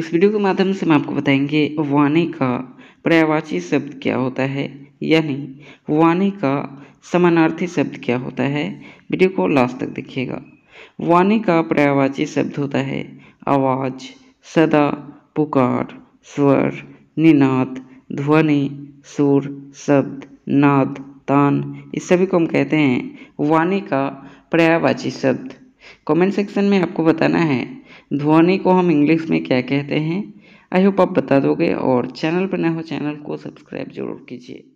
इस वीडियो के माध्यम से हम आपको बताएंगे वाणी का पर्यावाची शब्द क्या होता है यानी वाणी का समानार्थी शब्द क्या होता है वीडियो को लास्ट तक देखिएगा वाणी का पर्यावाची शब्द होता है आवाज़ सदा पुकार स्वर निनाद ध्वनि सुर शब्द नाद तान इस सभी को हम कहते हैं वाणी का पर्यावाची शब्द कमेंट सेक्शन में आपको बताना है ध्वनि को हम इंग्लिश में क्या कहते हैं आई होप आप बता दोगे और चैनल पर न हो चैनल को सब्सक्राइब जरूर कीजिए